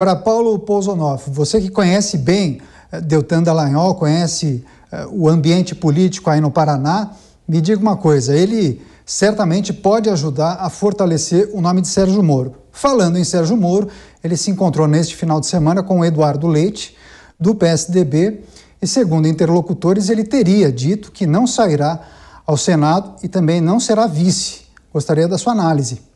Para Paulo Pousonoff, você que conhece bem eh, Deltan Dallagnol, conhece eh, o ambiente político aí no Paraná, me diga uma coisa, ele certamente pode ajudar a fortalecer o nome de Sérgio Moro. Falando em Sérgio Moro, ele se encontrou neste final de semana com o Eduardo Leite, do PSDB, e segundo interlocutores, ele teria dito que não sairá ao Senado e também não será vice. Gostaria da sua análise.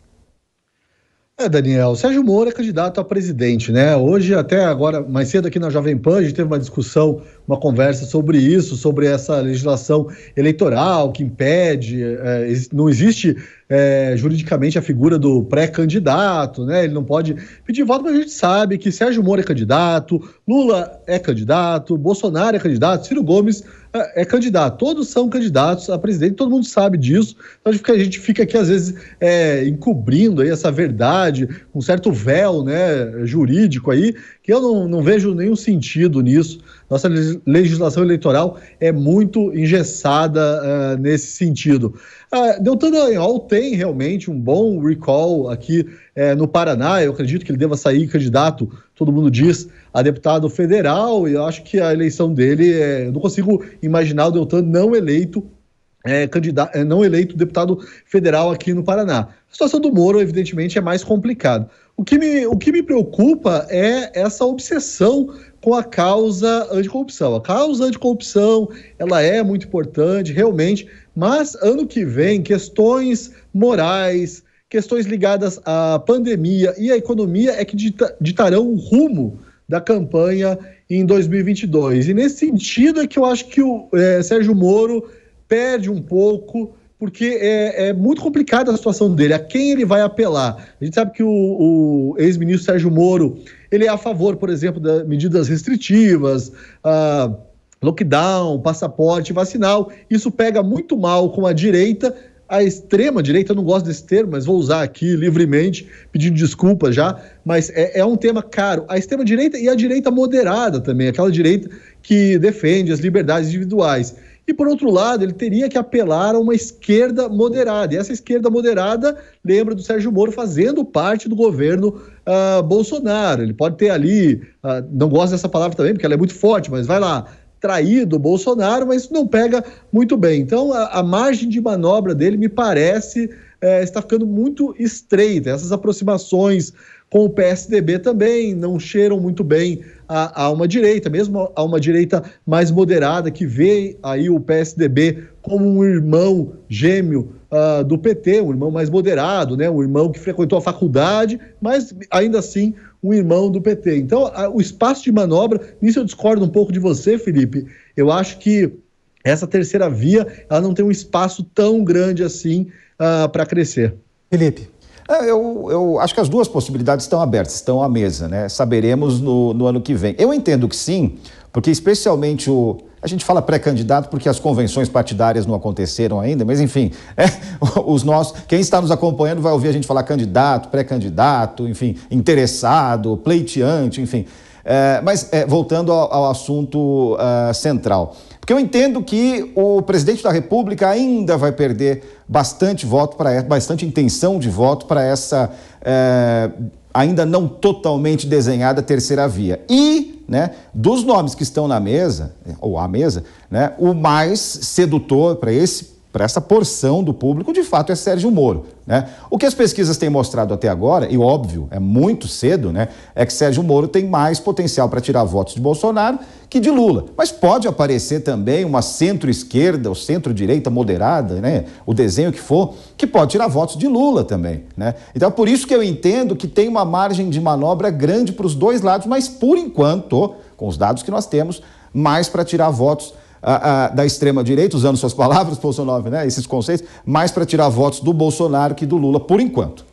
É, Daniel, Sérgio Moro é candidato a presidente, né? Hoje, até agora, mais cedo aqui na Jovem Pan, a gente teve uma discussão, uma conversa sobre isso, sobre essa legislação eleitoral que impede, é, não existe é, juridicamente a figura do pré-candidato, né? Ele não pode pedir voto, mas a gente sabe que Sérgio Moro é candidato, Lula é candidato, Bolsonaro é candidato, Ciro Gomes é, é candidato, todos são candidatos a presidente, todo mundo sabe disso. Então a gente fica aqui, às vezes, é, encobrindo aí essa verdade, um certo véu né, jurídico aí, que eu não, não vejo nenhum sentido nisso. Nossa legislação eleitoral é muito engessada uh, nesse sentido. Uh, Deltan Dallagnol tem realmente um bom recall aqui uh, no Paraná. Eu acredito que ele deva sair candidato, todo mundo diz, a deputado federal. E eu acho que a eleição dele, uh, eu não consigo imaginar o Deltan não eleito é, candidato, é, não eleito deputado federal aqui no Paraná. A situação do Moro, evidentemente, é mais complicada. O que me, o que me preocupa é essa obsessão com a causa anticorrupção. A causa anticorrupção, ela é muito importante, realmente, mas ano que vem, questões morais, questões ligadas à pandemia e à economia é que dita, ditarão o rumo da campanha em 2022. E nesse sentido é que eu acho que o é, Sérgio Moro perde um pouco, porque é, é muito complicada a situação dele, a quem ele vai apelar. A gente sabe que o, o ex-ministro Sérgio Moro, ele é a favor, por exemplo, das medidas restritivas, ah, lockdown, passaporte vacinal. Isso pega muito mal com a direita, a extrema-direita, eu não gosto desse termo, mas vou usar aqui livremente, pedindo desculpa já, mas é, é um tema caro. A extrema-direita e a direita moderada também, aquela direita que defende as liberdades individuais. E, por outro lado, ele teria que apelar a uma esquerda moderada. E essa esquerda moderada lembra do Sérgio Moro fazendo parte do governo uh, Bolsonaro. Ele pode ter ali, uh, não gosto dessa palavra também, porque ela é muito forte, mas vai lá, traído o Bolsonaro, mas isso não pega muito bem. Então, a, a margem de manobra dele, me parece, é, está ficando muito estreita. Essas aproximações com o PSDB também não cheiram muito bem a, a, uma direita, mesmo a uma direita mais moderada, que vê aí o PSDB como um irmão gêmeo uh, do PT, um irmão mais moderado, né? um irmão que frequentou a faculdade, mas ainda assim um irmão do PT. Então, a, o espaço de manobra, nisso eu discordo um pouco de você, Felipe. Eu acho que essa terceira via ela não tem um espaço tão grande assim uh, ah, para crescer. Felipe. É, eu, eu, acho que as duas possibilidades estão abertas, estão à mesa, né? Saberemos no, no ano que vem. Eu entendo que sim, porque especialmente o, a gente fala pré-candidato porque as convenções partidárias não aconteceram ainda, mas enfim, é, os nossos, quem está nos acompanhando vai ouvir a gente falar candidato, pré-candidato, enfim, interessado, pleiteante, enfim. É, mas é, voltando ao, ao assunto uh, central. Porque eu entendo que o presidente da República ainda vai perder bastante voto para bastante intenção de voto para essa uh, ainda não totalmente desenhada a terceira via. E, né, dos nomes que estão na mesa, ou à mesa, né, o mais sedutor para esse para essa porção do público, de fato, é Sérgio Moro. Né? O que as pesquisas têm mostrado até agora, e óbvio, é muito cedo, né, é que Sérgio Moro tem mais potencial para tirar votos de Bolsonaro que de Lula. Mas pode aparecer também uma centro-esquerda ou centro-direita moderada, né, o desenho que for, que pode tirar votos de Lula também. Né? Então, é por isso que eu entendo que tem uma margem de manobra grande para os dois lados, mas por enquanto, com os dados que nós temos, mais para tirar votos a, a, da extrema-direita, usando suas palavras, Bolsonaro, né, esses conceitos, mais para tirar votos do Bolsonaro que do Lula, por enquanto.